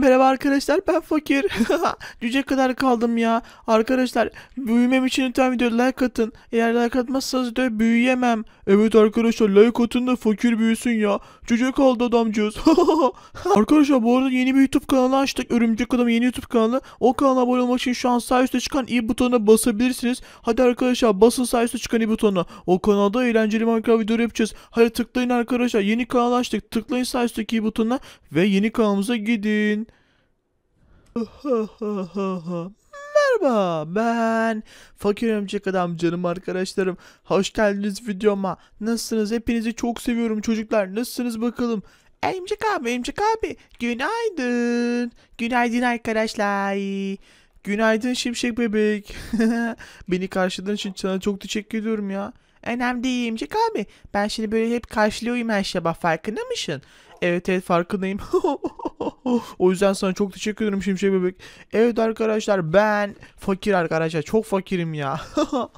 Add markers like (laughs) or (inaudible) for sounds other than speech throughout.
Merhaba arkadaşlar ben fakir. (laughs) Cüce kadar kaldım ya. Arkadaşlar büyümem için lütfen videoya like atın. Eğer like atmazsanız da büyüyemem. Evet arkadaşlar like atın da fakir büyüsün ya. Cüce kaldı adamcağız. (laughs) arkadaşlar bu arada yeni bir YouTube kanalı açtık. Örümcek Adam yeni YouTube kanalı. O kanala abone olmak için şu an sağ üstte çıkan i butonuna basabilirsiniz. Hadi arkadaşlar basın sağ üstte çıkan i butonuna. O kanalda eğlenceli Minecraft videoları yapacağız. Hadi tıklayın arkadaşlar. Yeni kanal açtık. Tıklayın sağ üstteki i butonuna ve yeni kanalımıza gidin. (laughs) Merhaba ben fakir örümcek adam canım arkadaşlarım. Hoş geldiniz videoma. Nasılsınız? Hepinizi çok seviyorum çocuklar. Nasılsınız bakalım? Emcik abi, Emcik abi. Günaydın. Günaydın arkadaşlar. Günaydın Şimşek bebek. (laughs) Beni karşıladığın için sana çok teşekkür ediyorum ya. Önemli değil Emcik abi. Ben şimdi böyle hep karşılıyorum her sabah farkında mısın? Evet evet farkındayım. (laughs) o yüzden sana çok teşekkür ederim Şimşek Bebek. Evet arkadaşlar ben fakir arkadaşlar çok fakirim ya.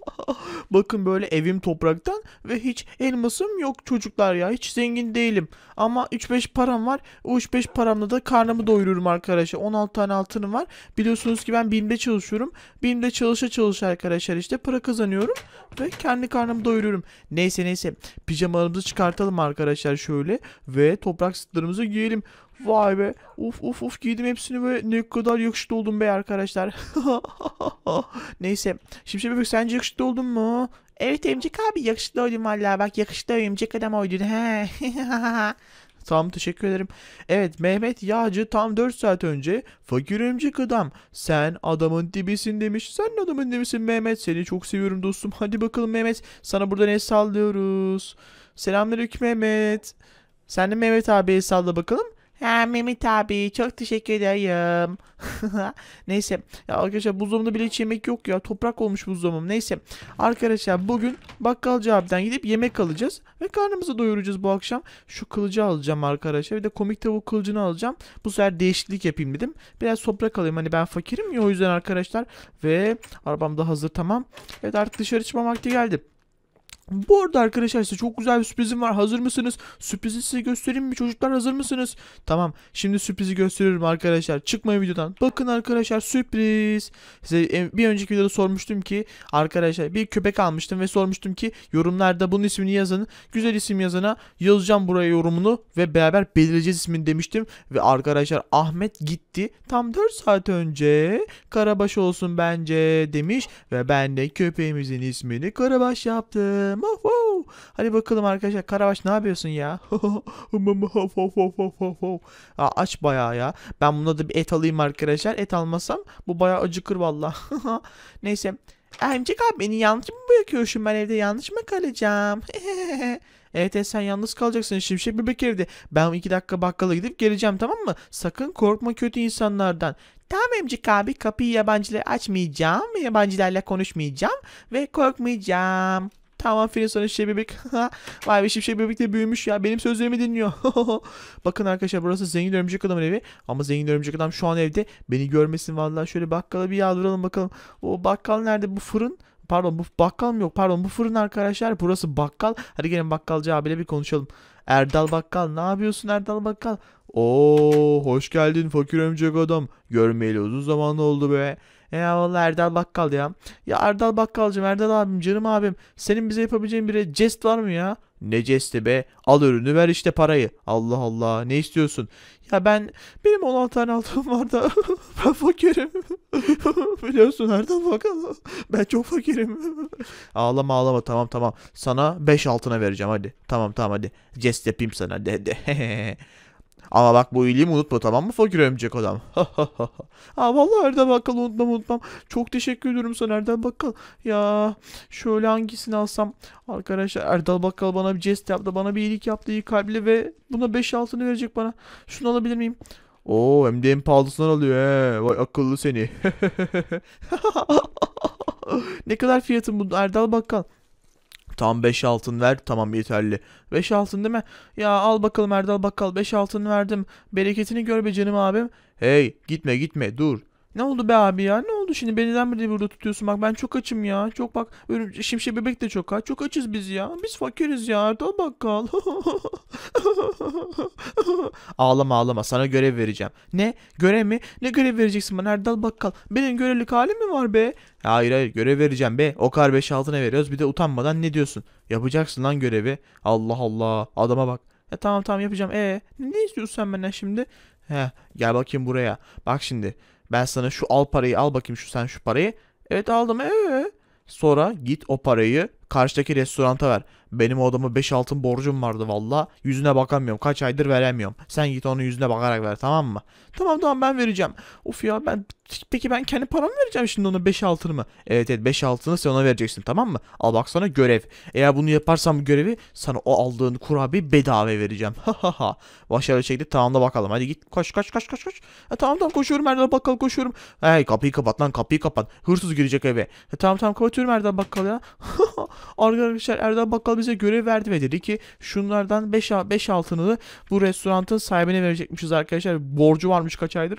(laughs) Bakın böyle evim topraktan ve hiç elmasım yok çocuklar ya. Hiç zengin değilim. Ama 3-5 param var. O 3-5 paramla da karnımı doyururum arkadaşlar. 16 tane altınım var. Biliyorsunuz ki ben BİM'de çalışıyorum. BİM'de çalışa çalışa arkadaşlar işte para kazanıyorum. Ve kendi karnımı doyururum. Neyse neyse pijamalarımızı çıkartalım arkadaşlar şöyle. Ve toprak Braxton'larımızı giyelim. Vay be. Uf uf uf giydim hepsini böyle ne kadar yakışıklı oldum be arkadaşlar. (laughs) Neyse. Şimşek bebek sence yakışıklı oldun mu? Evet emcik abi yakışıklı oldum valla. Bak yakışıklı emcik adam oydun. He. (laughs) Tamam teşekkür ederim. Evet Mehmet Yağcı tam 4 saat önce fakir emcik adam sen adamın dibisin demiş. Sen adamın dibisin Mehmet seni çok seviyorum dostum. Hadi bakalım Mehmet sana buradan el sallıyoruz. Selamünaleyküm Mehmet. Sen de Mehmet abiye salla bakalım. Ha Mehmet abi çok teşekkür ederim. (laughs) Neyse ya arkadaşlar buzdolabında bile hiç yemek yok ya. Toprak olmuş buzdolabım. Neyse arkadaşlar bugün bakkalcı abiden gidip yemek alacağız. Ve karnımızı doyuracağız bu akşam. Şu kılıcı alacağım arkadaşlar. Bir de komik tavuk kılıcını alacağım. Bu sefer değişiklik yapayım dedim. Biraz toprak alayım. Hani ben fakirim ya o yüzden arkadaşlar. Ve arabam da hazır tamam. Evet artık dışarı çıkma vakti geldi. Bu arada arkadaşlar size çok güzel bir sürprizim var. Hazır mısınız? Sürprizi size göstereyim mi? Çocuklar hazır mısınız? Tamam. Şimdi sürprizi gösteriyorum arkadaşlar. Çıkmayın videodan. Bakın arkadaşlar sürpriz. Size e, bir önceki videoda sormuştum ki arkadaşlar bir köpek almıştım ve sormuştum ki yorumlarda bunun ismini yazın. Güzel isim yazana yazacağım buraya yorumunu ve beraber belirleyeceğiz ismini demiştim. Ve arkadaşlar Ahmet gitti. Tam 4 saat önce Karabaş olsun bence demiş ve ben de köpeğimizin ismini Karabaş yaptım bakalım. Hadi bakalım arkadaşlar. Karabaş ne yapıyorsun ya? (laughs) Aa, aç bayağı ya. Ben buna da bir et alayım arkadaşlar. Et almasam bu bayağı acıkır valla. (laughs) Neyse. Emcik abi beni yanlış mı bırakıyorsun? Ben evde yanlış mı kalacağım? (laughs) Evet, evet sen yalnız kalacaksın şimşek bebek evde. Ben iki dakika bakkala gidip geleceğim tamam mı? Sakın korkma kötü insanlardan. Tamam emcik abi kapıyı yabancılara açmayacağım. Yabancılarla konuşmayacağım ve korkmayacağım. Tamam Filin sonra şey Bebek. (laughs) Vay be Şişe Bebek de büyümüş ya. Benim sözlerimi dinliyor. (laughs) Bakın arkadaşlar burası Zengin Örümcek adam evi. Ama Zengin Örümcek Adam şu an evde. Beni görmesin vallahi. Şöyle bakkala bir yağdıralım bakalım. O bakkal nerede? Bu fırın pardon bu bakkal mı yok pardon bu fırın arkadaşlar burası bakkal hadi gelin bakkalcı abiyle bir konuşalım Erdal Bakkal ne yapıyorsun Erdal Bakkal Oo hoş geldin fakir örümcek adam görmeyeli uzun zaman oldu be e ya valla Erdal Bakkal ya. Ya Erdal Bakkalcım, Erdal abim, canım abim. Senin bize yapabileceğin bir jest var mı ya? Ne jesti be? Al ürünü ver işte parayı. Allah Allah ne istiyorsun? Ya ben benim 16 tane altın var da (laughs) ben fakirim. (laughs) Biliyorsun Erdal bakkal. Ben çok fakirim. (laughs) ağlama ağlama tamam tamam. Sana 5 altına vereceğim hadi. Tamam tamam hadi. Jest yapayım sana hadi hadi. Ama bak bu iyiliğimi unutma tamam mı fakir emcek adam. (laughs) ha vallahi Erdem Bakkal unutmam unutmam. Çok teşekkür ediyorum sana Erdem Bakkal. Ya şöyle hangisini alsam. Arkadaşlar Erdal Bakkal bana bir jest yaptı. Bana bir iyilik yaptı iyi kalpli ve buna 5 altını verecek bana. Şunu alabilir miyim? Oo hem de en pahalısından alıyor he. Vay akıllı seni. (laughs) ne kadar fiyatın bu Erdal Bakkal? Tam 5 altın ver. Tamam yeterli. 5 altın değil mi? Ya al bakalım Erdal Bakkal 5 altın verdim. Bereketini gör be canım abim. Hey gitme gitme dur. Ne oldu be abi ya? Ne oldu şimdi? Beni bir de burada tutuyorsun? Bak ben çok açım ya. Çok bak. Şimşek bebek de çok aç. Çok açız biz ya. Biz fakiriz ya. Erdal bakkal. (laughs) ağlama ağlama. Sana görev vereceğim. Ne? Görev mi? Ne görev vereceksin bana Erdal bakkal? Benim görevlik halim mi var be? Hayır hayır görev vereceğim be. O kar 5 altına veriyoruz. Bir de utanmadan ne diyorsun? Yapacaksın lan görevi. Allah Allah. Adama bak. Ya e tamam tamam yapacağım. E ne istiyorsun sen benden şimdi? He gel bakayım buraya. Bak şimdi. Ben sana şu al parayı al bakayım şu sen şu parayı. Evet aldım. Ee? Sonra git o parayı karşıdaki restoranta ver. Benim o adama 5 altın borcum vardı valla. Yüzüne bakamıyorum. Kaç aydır veremiyorum. Sen git onun yüzüne bakarak ver tamam mı? Tamam tamam ben vereceğim. Of ya ben peki ben kendi paramı vereceğim şimdi ona 5 altını mı? Evet evet 5 altını sen ona vereceksin tamam mı? Al bak sana görev. Eğer bunu yaparsam bu görevi sana o aldığın kurabiye bedava vereceğim. Ha ha ha. Başarılı şekilde tamamla bakalım. Hadi git koş koş koş koş koş. Ha, e, tamam tamam koşuyorum Erdal bakalım koşuyorum. Hey kapıyı kapat lan kapıyı kapat. Hırsız girecek eve. Ha, e, tamam tamam kapatıyorum Erdal bakkal ya. (laughs) Arkadaşlar Erdal bakkal bize görev verdi ve dedi ki şunlardan 5 5 altını bu restoranın sahibine verecekmişiz arkadaşlar. Borcu varmış kaç aydır.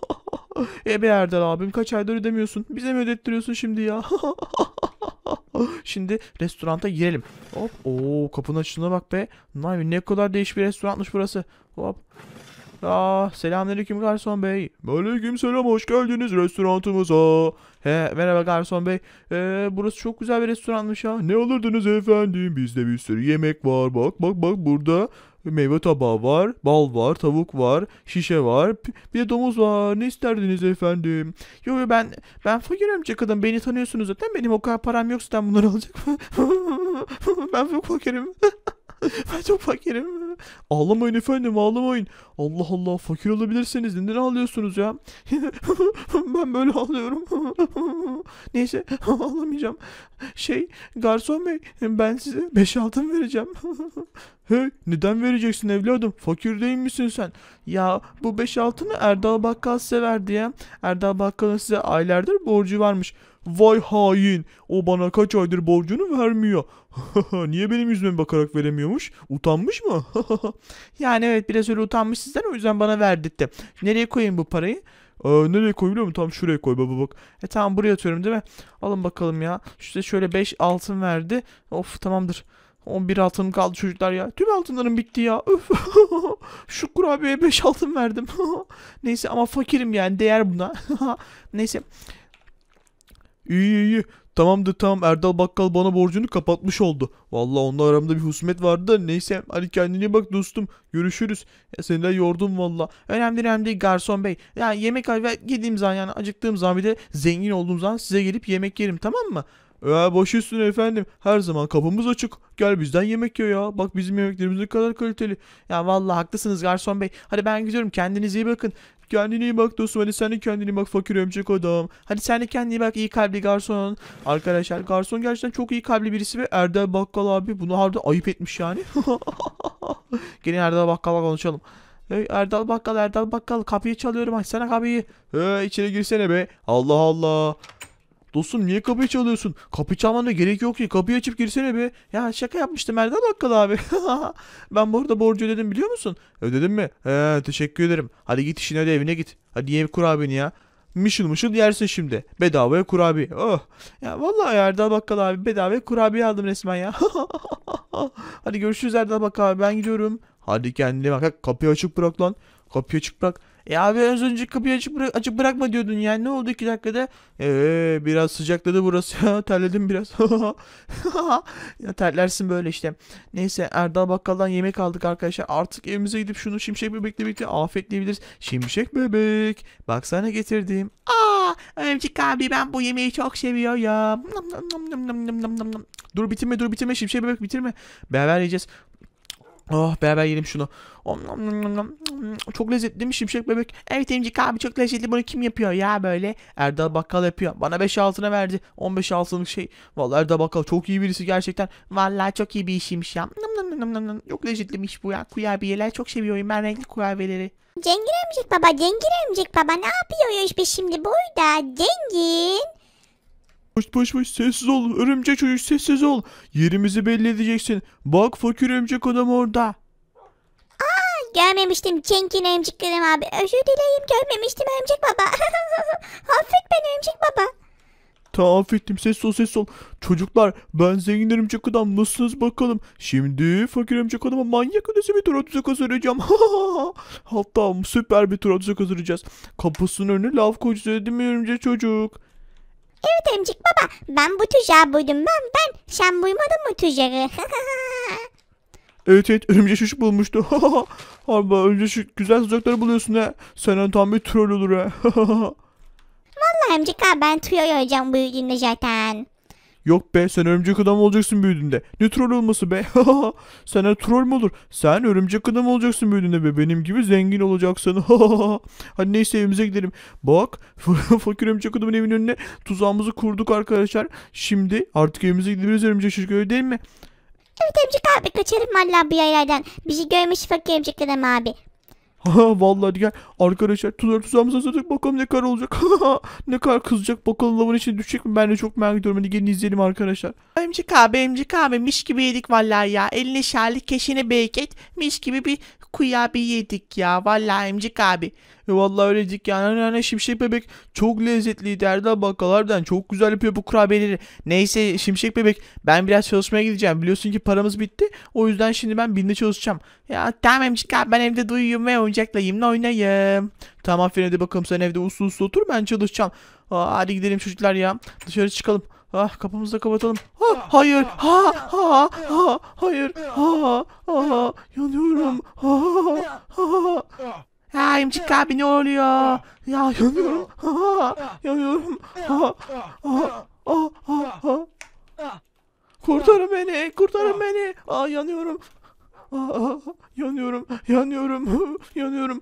(laughs) Ebe Erdal abim kaç aydır ödemiyorsun. Bize mi ödettiriyorsun şimdi ya? (laughs) Şimdi restoranta girelim. Hop. Oo kapının açılına bak be. Ne kadar değişik bir restoranmış burası. Hop. Aa, ah, selamünaleyküm garson bey. Aleyküm selam hoş geldiniz restoranımıza. He, merhaba garson bey. Ee, burası çok güzel bir restoranmış ha. Ne alırdınız efendim? Bizde bir sürü yemek var. Bak bak bak burada meyve tabağı var, bal var, tavuk var, şişe var, bir de domuz var. Ne isterdiniz efendim? Yok yo, ben ben fakir amca kadın beni tanıyorsunuz zaten. Benim o kadar param yok zaten bunları alacak. mı? (laughs) ben çok fakirim. (laughs) ben çok fakirim. Ağlamayın efendim ağlamayın. Allah Allah fakir olabilirsiniz. Neden ağlıyorsunuz ya? (laughs) ben böyle ağlıyorum. (laughs) Neyse (laughs) ağlamayacağım. Şey garson bey ben size 5 altın vereceğim. Hey neden vereceksin evladım? Fakir değil misin sen? Ya bu 5 altını Erdal Bakkal sever diye. Erdal Bakkal'ın size aylardır borcu varmış. Vay hain. O bana kaç aydır borcunu vermiyor. (laughs) Niye benim yüzüme bakarak veremiyormuş? Utanmış mı? (laughs) yani evet biraz öyle utanmış sizden o yüzden bana verdirtti. Nereye koyayım bu parayı? Ee, nereye koy Tam şuraya koy baba bak. E tamam buraya atıyorum değil mi? Alın bakalım ya. İşte şöyle 5 altın verdi. Of tamamdır. 11 altın kaldı çocuklar ya. Tüm altınlarım bitti ya. Öf. (laughs) Şu kurabiyeye 5 altın verdim. Neyse ama fakirim yani. Değer buna. Neyse. İyi iyi. Tamamdır tamam Erdal Bakkal bana borcunu kapatmış oldu. Valla onunla aramda bir husmet vardı da neyse. Hadi kendine bak dostum. Görüşürüz. Ya seni de yordum valla. Önemli önemli değil garson bey. Ya yemek ve gideyim zaman yani acıktığım zaman bir de zengin olduğum zaman size gelip yemek yerim tamam mı? Ya ee, boş üstüne efendim. Her zaman kapımız açık. Gel bizden yemek ye ya. Bak bizim yemeklerimiz ne kadar kaliteli. Ya vallahi haklısınız garson bey. Hadi ben gidiyorum. Kendinize iyi bakın. Kendine iyi bak dostum. hani sen de kendine iyi bak fakir ömcek adam. Hadi sen de kendine iyi bak iyi kalpli garson. Arkadaşlar garson gerçekten çok iyi kalpli birisi ve Erdal Bakkal abi bunu harbi ayıp etmiş yani. (laughs) Gelin Erdal bakkalla konuşalım. Hey Erdal Bakkal Erdal Bakkal kapıyı çalıyorum açsana kapıyı. Hey içeri girsene be. Allah Allah. Dostum niye kapıyı çalıyorsun? Kapıyı çalmana gerek yok ki. Kapıyı açıp girsene be. Ya şaka yapmıştım Erdal Bakkal abi. (laughs) ben bu arada borcu ödedim biliyor musun? Ödedim mi? He teşekkür ederim. Hadi git işine de evine git. Hadi ye kurabiyeni ya. Mışıl mışıl yersin şimdi. Bedavaya kurabiye. Oh. Ya vallahi Erdal Bakkal abi bedavaya kurabiye aldım resmen ya. (laughs) Hadi görüşürüz Erdal Bakkal abi ben gidiyorum. Hadi kendine bak. Kapıyı açık bırak lan. Kapıyı açık bırak. E abi az önce kapıyı açık, bırak, açık bırakma diyordun yani. Ne oldu iki dakikada? Eee biraz sıcakladı burası. (laughs) Terledim biraz. (laughs) ya terlersin böyle işte. Neyse Erdal Bakkal'dan yemek aldık arkadaşlar. Artık evimize gidip şunu Şimşek Bebek'le birlikte afetleyebiliriz. Şimşek Bebek. Baksana getirdim. Aa Örümcek abi ben bu yemeği çok seviyorum. Nom nom nom nom nom nom nom. Dur bitirme dur bitirme Şimşek Bebek bitirme. Beraber yiyeceğiz. Oh beraber yiyelim şunu. Çok lezzetli mi Şimşek Bebek? Evet Emcik abi çok lezzetli bunu kim yapıyor ya böyle? Erdal Bakkal yapıyor. Bana 5 altına verdi. 15 altınlık şey. Vallahi Erdal Bakkal çok iyi birisi gerçekten. Vallahi çok iyi bir işiymiş ya. Çok lezzetliymiş bu ya. Kurabiyeler çok seviyorum ben renkli kurabiyeleri. Cengir emcik baba, Cengir emcik baba ne yapıyoruz işte şimdi burada? Cengin. Boş boş boş sessiz ol örümcek çocuk sessiz ol. Yerimizi belli edeceksin. Bak fakir örümcek adam orada. Görmemiştim Çenkin emciklerim abi. Özür dileyim görmemiştim örümcek baba. (laughs) Affet beni örümcek baba. Ta affettim ses ol ses ol. Çocuklar ben zengin örümcek adam nasılsınız bakalım. Şimdi fakir örümcek adama manyak ödesi bir tura tuzak hazırlayacağım. (laughs) Hatta süper bir tura tuzak hazırlayacağız. Kapısının önüne laf koyacağız dedim mi örümcek çocuk? Evet emcik baba ben bu tüccarı buydum ben ben. Sen buymadın mı tüccarı? (laughs) Evet evet örümcek çocuk bulmuştu. (laughs) Harbi örümcek çocuk güzel sıcakları buluyorsun ha. Senden tam bir troll olur ha. (laughs) Vallahi emcik abi ben troll olacağım bu yüzden zaten. Yok be sen örümcek adam olacaksın büyüdüğünde. Ne troll olması be. (laughs) Sana troll mü olur? Sen örümcek adam olacaksın büyüdüğünde be. Benim gibi zengin olacaksın. (laughs) Hadi neyse evimize gidelim. Bak (laughs) fakir örümcek adamın evinin önüne tuzağımızı kurduk arkadaşlar. Şimdi artık evimize gidebiliriz örümcek çocuk öyle değil mi? Evet emcik abi kaçarım valla bu yerlerden. Bizi şey görmüş fakir örümcek adam abi vallahi gel arkadaşlar tuzak tuzağımıza hazırladık bakalım ne kadar olacak. (laughs) ne kadar kızacak bakalım lavın içine düşecek mi? Ben de çok merak ediyorum. Hadi gelin izleyelim arkadaşlar. Emcik abi emcik abi mis gibi yedik vallahi ya. Eline şerlik keşine bereket mis gibi bir bir yedik ya. Vallahi emcik abi. E vallahi öylecik yani anne hani, anne hani Şimşek Bebek çok lezzetliydi Erdal bakalardan Çok güzel yapıyor bu kurabiyeleri. Neyse Şimşek Bebek ben biraz çalışmaya gideceğim. Biliyorsun ki paramız bitti. O yüzden şimdi ben binde çalışacağım. Ya tamam emcik ben evde duyuyum ve oyuncakla yimle oynayayım. Tamam aferin hadi bakalım sen evde uslu uslu otur ben çalışacağım. Aa, hadi gidelim çocuklar ya. Dışarı çıkalım. Ah kapımızı da kapatalım. Ha, hayır. Ha ha ha hayır. Ha ha yanıyorum. Ha Çık abi ne oluyor? Ya yanıyorum. yanıyorum. kurtarın beni, kurtarın beni. Aa, yanıyorum. Aa, yanıyorum, yanıyorum, (laughs) yanıyorum.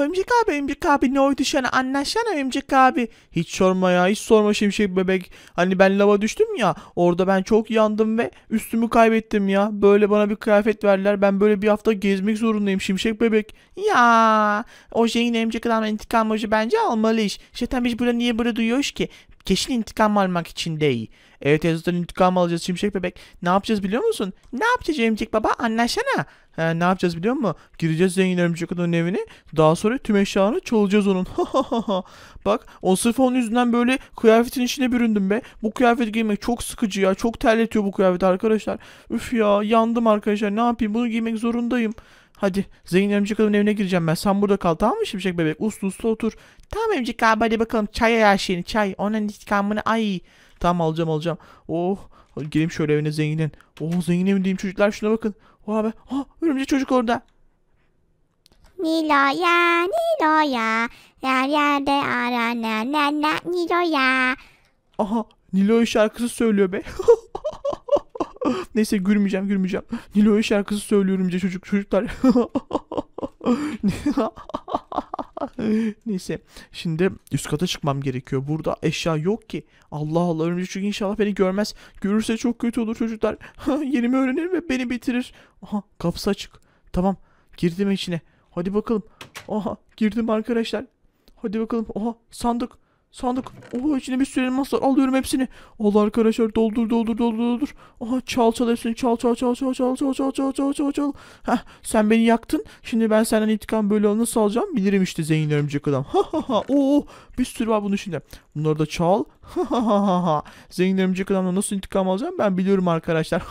Örümcek abi, Örümcek abi ne oydu şu an? Anlaşsana Örümcek abi. Hiç sorma ya, hiç sorma Şimşek bebek. Hani ben lava düştüm ya, orada ben çok yandım ve üstümü kaybettim ya. Böyle bana bir kıyafet verdiler, ben böyle bir hafta gezmek zorundayım Şimşek bebek. Ya, o şeyin Örümcek adamın intikam hocu bence almalıyız. Şeytan biz burada niye burada duyuyoruz ki? Keşin intikam almak için değil. Evet Ezot'tan intikam alacağız Şimşek Bebek. Ne yapacağız biliyor musun? Ne yapacağız Örümcek Baba? Anlaşsana. Ha, ne yapacağız biliyor musun? Gireceğiz zengin örümcek adamın evine. Daha sonra tüm eşyalarını çalacağız onun. (laughs) Bak o sırf onun yüzünden böyle kıyafetin içine büründüm be. Bu kıyafet giymek çok sıkıcı ya. Çok terletiyor bu kıyafet arkadaşlar. Üf ya yandım arkadaşlar. Ne yapayım bunu giymek zorundayım. Hadi zengin emcik adamın evine gireceğim ben. Sen burada kal tamam mı şimşek bebek? Uslu uslu otur. Tamam emcik abi hadi bakalım çay her şeyini çay. Onun intikamını ay. Tamam alacağım alacağım. Oh gireyim şöyle evine zenginin. Oh zengin evindeyim çocuklar şuna bakın. Oha be. Ha örümcek çocuk orada. Niloya, Niloya, yer yerde aranan, nen, nen, Niloya. Aha, Niloya şarkısı söylüyor be. (laughs) (gasps) Neyse gülmeyeceğim gülmeyeceğim. Nilo'ya şarkısı söylüyorum diye çocuk çocuklar. (laughs) Neyse şimdi üst kata çıkmam gerekiyor. Burada eşya yok ki. Allah Allah örümcek çünkü inşallah beni görmez. Görürse çok kötü olur çocuklar. (laughs) Yerimi öğrenir ve beni bitirir. Aha kapısı açık. Tamam girdim içine. Hadi bakalım. Aha girdim arkadaşlar. Hadi bakalım. Aha sandık. Sandık. Oha içinde bir sürü elmas var. Alıyorum hepsini. Allah arkadaşlar doldur doldur doldur doldur. Aha çal çal hepsini. Çal çal çal çal çal çal çal çal çal çal çal. Heh sen beni yaktın. Şimdi ben senden intikam böyle nasıl alacağım bilirim işte zengin örümcek adam. Ha ha ha. Oo bir sürü var bunun içinde. Bunları da çal. Ha ha ha ha. Zengin örümcek adamla nasıl intikam alacağım ben biliyorum arkadaşlar.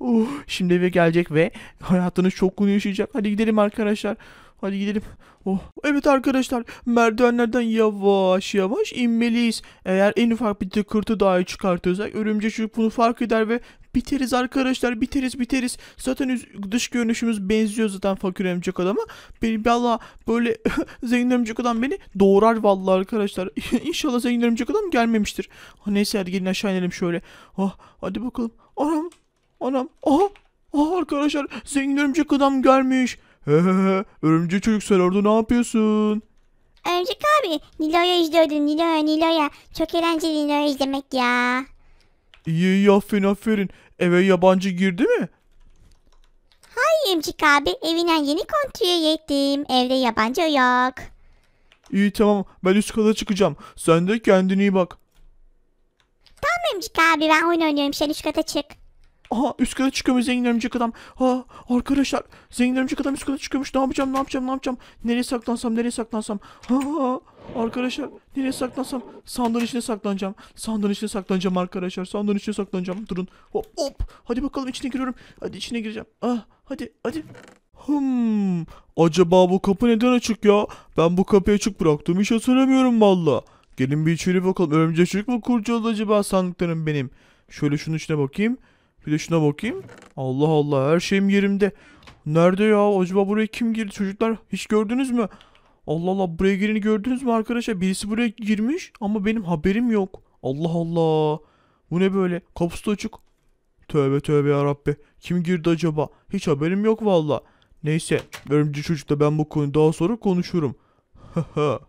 Uh, şimdi eve gelecek ve hayatını çok yaşayacak. Hadi gidelim arkadaşlar. Hadi gidelim. Oh, evet arkadaşlar merdivenlerden yavaş yavaş inmeliyiz. Eğer en ufak bir tıkırtı dahi çıkartırsak örümcek çocuk bunu fark eder ve biteriz arkadaşlar biteriz biteriz. Zaten dış görünüşümüz benziyor zaten fakir örümcek adama. Beni valla böyle (laughs) zengin örümcek adam beni doğrar valla arkadaşlar. (laughs) İnşallah zengin örümcek adam gelmemiştir. Ah, neyse hadi gelin aşağı inelim şöyle. Oh, hadi bakalım. Anam anam. Aha Oh arkadaşlar zengin örümcek adam gelmiş. Örümcek çocuk sen orada ne yapıyorsun? Örümcek abi Nilo'ya izliyordum Nilo'ya Nilo'ya. Çok eğlenceli Nilo'ya izlemek ya. İyi iyi aferin aferin. Eve yabancı girdi mi? Hayır Örümcek abi evinden yeni kontroya yettim. Evde yabancı yok. İyi tamam ben üst kata çıkacağım. Sen de kendine iyi bak. Tamam Örümcek abi ben oyun oynuyorum sen üst kata çık. Aha üst kata çıkıyormuş zengin örümcek adam. Ha arkadaşlar zengin örümcek adam üst kata çıkıyormuş. Ne yapacağım ne yapacağım ne yapacağım. Nereye saklansam nereye saklansam. Ha, ha. Arkadaşlar nereye saklansam sandığın içine saklanacağım. Sandığın içine saklanacağım arkadaşlar. Sandığın içine saklanacağım. Durun. Hop hop. Hadi bakalım içine giriyorum. Hadi içine gireceğim. Ah hadi hadi. Hmm. Acaba bu kapı neden açık ya? Ben bu kapıyı açık bıraktım. Hiç hatırlamıyorum valla. Gelin bir içeri bakalım. Örümcek çocuk mu kurcaladı acaba sandıklarım benim? Şöyle şunun içine bakayım. Bir de şuna bakayım. Allah Allah her şeyim yerimde. Nerede ya? Acaba buraya kim girdi çocuklar? Hiç gördünüz mü? Allah Allah buraya gireni gördünüz mü arkadaşlar? Birisi buraya girmiş ama benim haberim yok. Allah Allah. Bu ne böyle? Kapısı da açık. Tövbe tövbe yarabbi. Kim girdi acaba? Hiç haberim yok valla. Neyse. Örümcü çocukla ben bu konuyu daha sonra konuşurum. Haha. (laughs)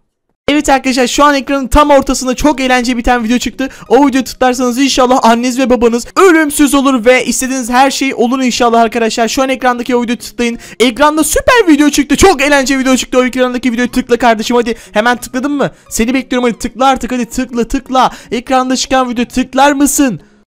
Evet arkadaşlar şu an ekranın tam ortasında çok eğlence biten video çıktı. O video tıklarsanız inşallah anneniz ve babanız ölümsüz olur ve istediğiniz her şey olur inşallah arkadaşlar. Şu an ekrandaki o videoyu tıklayın. Ekranda süper video çıktı. Çok eğlence video çıktı. O ekrandaki videoyu tıkla kardeşim hadi. Hemen tıkladın mı? Seni bekliyorum hadi tıkla artık hadi tıkla tıkla. Ekranda çıkan video tıklar mısın?